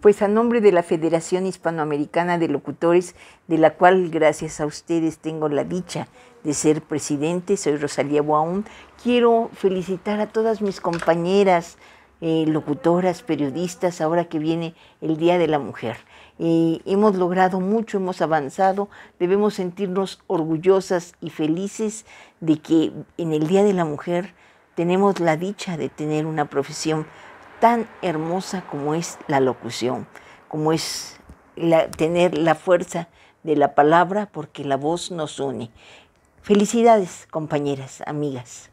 pues a nombre de la Federación Hispanoamericana de Locutores, de la cual gracias a ustedes tengo la dicha de ser presidente, soy Rosalía Boaún, quiero felicitar a todas mis compañeras, eh, locutoras, periodistas, ahora que viene el Día de la Mujer. hemos logrado mucho, hemos avanzado, debemos sentirnos orgullosas y felices de que en el Día de la Mujer tenemos la dicha de tener una profesión tan hermosa como es la locución, como es tener la fuerza de la palabra, porque la voz nos une. Felicidades, compañeras, amigas.